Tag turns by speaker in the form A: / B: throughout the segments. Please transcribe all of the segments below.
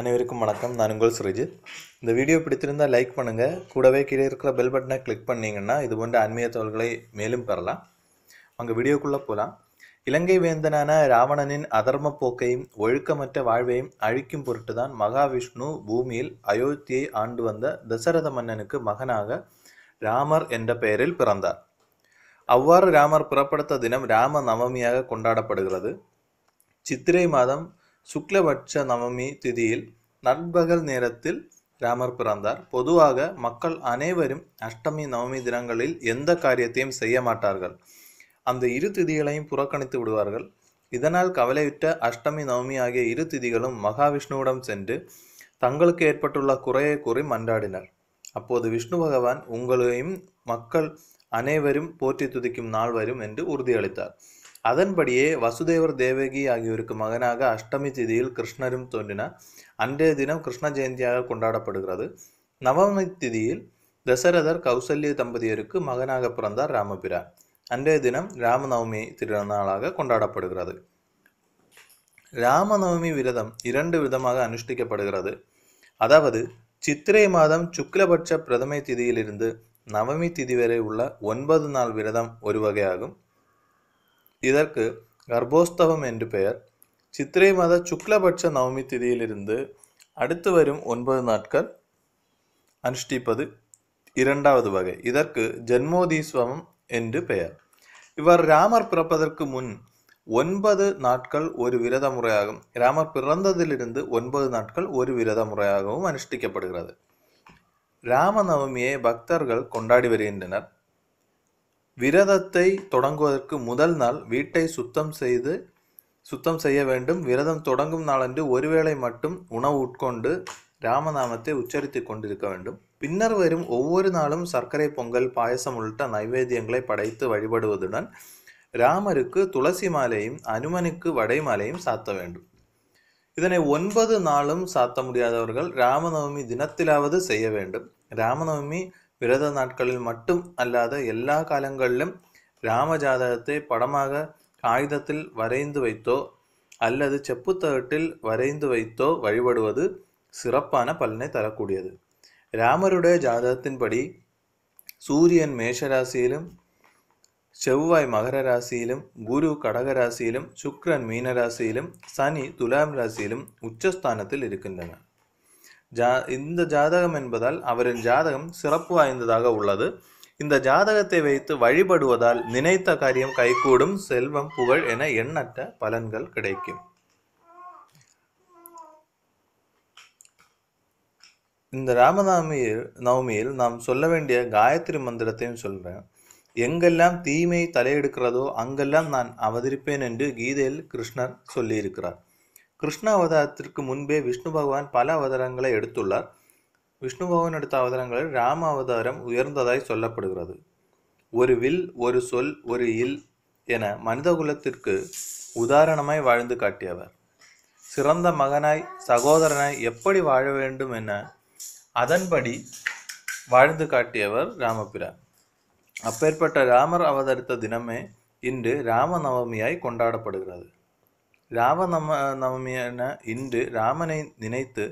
A: அனைவருக்கும் வணக்கம் நான் உங்கள் சுரஜித் இந்த வீடியோ பிடித்திருந்தால் லைக் பண்ணுங்கள் கூடவே கீழே இருக்கிற பெல் பட்டனை கிளிக் பண்ணிங்கன்னா இது போன்ற ஆன்மீக தகவல்களை மேலும் பெறலாம் அங்கே வீடியோக்குள்ளே போகலாம் இலங்கை வேந்தனான ராவணனின் அதர்ம போக்கையும் ஒழுக்கமற்ற வாழ்வையும் அழிக்கும் பொருட்டு தான் மகாவிஷ்ணு பூமியில் அயோத்தியை ஆண்டு வந்த தசரத மன்னனுக்கு மகனாக ராமர் என்ற பெயரில் பிறந்தார் அவ்வாறு ராமர் புறப்படுத்த தினம் ராம நவமியாக கொண்டாடப்படுகிறது சித்திரை மாதம் சுக்லபட்ச நவமி திதியில் நண்பகல் நேரத்தில் ராமர் பிறந்தார் பொதுவாக மக்கள் அனைவரும் அஷ்டமி நவமி தினங்களில் எந்த காரியத்தையும் செய்ய மாட்டார்கள் அந்த இரு திதிகளையும் புறக்கணித்து விடுவார்கள் இதனால் கவலையுற்ற அஷ்டமி நவமி ஆகிய இரு திதிகளும் மகாவிஷ்ணுவிடம் சென்று தங்களுக்கு ஏற்பட்டுள்ள குறையை கூறி மன்றாடினர் அப்போது விஷ்ணு பகவான் உங்களையும் மக்கள் அனைவரும் போற்றி துதிக்கும் நாள் வரும் என்று உறுதியளித்தார் அதன்படியே வசுதேவர் தேவகி ஆகியோருக்கு மகனாக அஷ்டமி திதியில் கிருஷ்ணரும் தோன்றினார் அன்றைய தினம் கிருஷ்ண ஜெயந்தியாக கொண்டாடப்படுகிறது நவமி திதியில் தசரதர் கௌசல்ய தம்பதியருக்கு மகனாக பிறந்தார் ராமபிரான் அன்றைய தினம் ராமநவமி திருநாளாக கொண்டாடப்படுகிறது ராமநவமி விரதம் இரண்டு விதமாக அனுஷ்டிக்கப்படுகிறது அதாவது சித்திரை மாதம் சுக்லபட்ச பிரதமை திதியிலிருந்து நவமி திதி வரை உள்ள ஒன்பது நாள் விரதம் ஒரு வகையாகும் இதற்கு கர்ப்போஸ்தவம் என்று பெயர் சித்திரை மாத சுக்லபட்ச நவமி திதியிலிருந்து அடுத்து வரும் ஒன்பது நாட்கள் அனுஷ்டிப்பது இரண்டாவது வகை இதற்கு ஜென்மோதீஸ்வமம் என்று பெயர் இவர் ராமர் பிறப்பதற்கு முன் ஒன்பது நாட்கள் ஒரு விரத முறையாகும் ராமர் பிறந்ததிலிருந்து ஒன்பது நாட்கள் ஒரு விரத முறையாகவும் அனுஷ்டிக்கப்படுகிறது ராமநவமியை பக்தர்கள் கொண்டாடி வருகின்றனர் விரதத்தை தொடங்குவதற்கு முதல் நாள் வீட்டை சுத்தம் செய்து சுத்தம் செய்ய வேண்டும் விரதம் தொடங்கும் நாளன்று ஒருவேளை மட்டும் உணவு உட்கொண்டு ராமநாமத்தை உச்சரித்து கொண்டிருக்க வேண்டும் பின்னர் வரும் ஒவ்வொரு நாளும் சர்க்கரை பொங்கல் பாயசம் உள்ளிட்ட நைவேத்தியங்களை படைத்து வழிபடுவதுடன் ராமருக்கு துளசி மாலையும் அனுமனுக்கு வடை மாலையும் சாத்த வேண்டும் இதனை ஒன்பது நாளும் சாத்த முடியாதவர்கள் ராமநவமி தினத்திலாவது செய்ய வேண்டும் ராமநவமி விரத நாட்களில் மட்டும் அல்லாத எல்லா காலங்களிலும் ராமஜாதகத்தை படமாக காகிதத்தில் வரைந்து வைத்தோ அல்லது செப்புத்தகட்டில் வரைந்து வைத்தோ வழிபடுவது சிறப்பான பலனை தரக்கூடியது ராமருடைய ஜாதகத்தின்படி சூரியன் மேஷராசியிலும் செவ்வாய் மகர ராசியிலும் குரு கடக ராசியிலும் சுக்ரன் மீனராசியிலும் சனி துலாம் ராசியிலும் உச்சஸ்தானத்தில் இருக்கின்றன ஜா இந்த ஜாதகம் என்பதால் அவரின் ஜாதகம் சிறப்பு வாய்ந்ததாக உள்ளது இந்த ஜாதகத்தை வைத்து வழிபடுவதால் நினைத்த காரியம் கைகூடும் செல்வம் புகழ் என எண்ணற்ற பலன்கள் கிடைக்கும் இந்த ராமநாமியில் நவமியில் நாம் சொல்ல வேண்டிய காயத்ரி மந்திரத்தையும் சொல்றேன் எங்கெல்லாம் தீமை தலையெடுக்கிறதோ அங்கெல்லாம் நான் அவதரிப்பேன் என்று கீதையில் கிருஷ்ணர் சொல்லியிருக்கிறார் கிருஷ்ண அவதாரத்திற்கு முன்பே விஷ்ணு பகவான் பல அவதாரங்களை எடுத்துள்ளார் விஷ்ணு பகவான் எடுத்த அவதாரங்களில் ராம அவதாரம் உயர்ந்ததாய் சொல்லப்படுகிறது ஒரு வில் ஒரு சொல் ஒரு இல் என மனிதகுலத்திற்கு உதாரணமாய் வாழ்ந்து காட்டியவர் சிறந்த மகனாய் சகோதரனாய் எப்படி வாழ வேண்டும் என அதன்படி வாழ்ந்து காட்டியவர் ராமபிரான் அப்பேற்பட்ட ராமர் அவதரித்த தினமே இன்று ராமநவமியாய் கொண்டாடப்படுகிறது ராம நம நவமியான இன்று ராமனை நினைத்து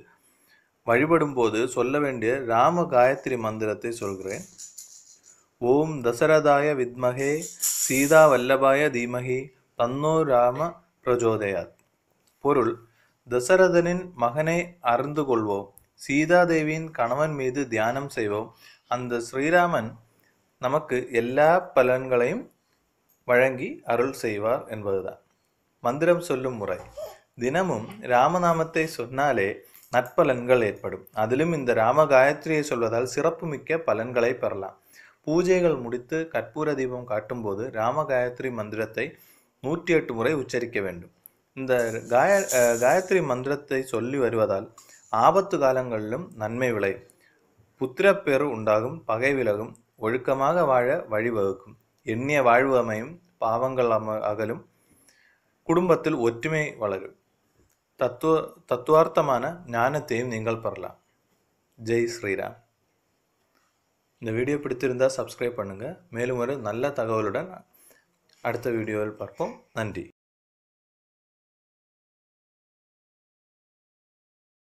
A: வழிபடும்போது சொல்ல வேண்டிய ராம காயத்ரி மந்திரத்தை சொல்கிறேன் ஓம் தசரதாய வித்மகே சீதா வல்லபாய தீமகி தன்னோ ராம பிரஜோதயாத் பொருள் தசரதனின் மகனை அறிந்து கொள்வோம் சீதாதேவியின் கணவன் மீது தியானம் செய்வோம் அந்த ஸ்ரீராமன் நமக்கு எல்லா பலன்களையும் வழங்கி அருள் செய்வார் என்பதுதான் மந்திரம் சொல்லும் முறை தினமும் ராமநாமத்தை சொன்னாலே நற்பலன்கள் ஏற்படும் அதிலும் இந்த ராம காயத்ரியை சொல்வதால் சிறப்புமிக்க பலன்களை பெறலாம் பூஜைகள் முடித்து கற்பூர தீபம் காட்டும்போது ராம காயத்ரி மந்திரத்தை நூற்றி எட்டு முறை உச்சரிக்க வேண்டும் இந்த காய காயத்ரி மந்திரத்தை சொல்லி வருவதால் ஆபத்து காலங்களிலும் நன்மை விளையும் புத்திரப்பேறு உண்டாகும் பகை விலகும் ஒழுக்கமாக வாழ வழிவகுக்கும் எண்ணிய வாழ்வு அமையும் பாவங்கள் அம அகலும் കുടുംബത്തിൽ ஒற்றுமை வளரும் തത്വ தத்துவார்த்தமான ஞானத்தையும் நீங்கள் பெறலாம் ஜெய் ஸ்ரீராம் இந்த வீடியோ பிடித்திருந்தால் சப்ஸ்கிரைப் பண்ணுங்கள் மேலும் ஒரு நல்ல தகவலுடன் அடுத்த வீடியோவில் பார்ப்போம் நன்றி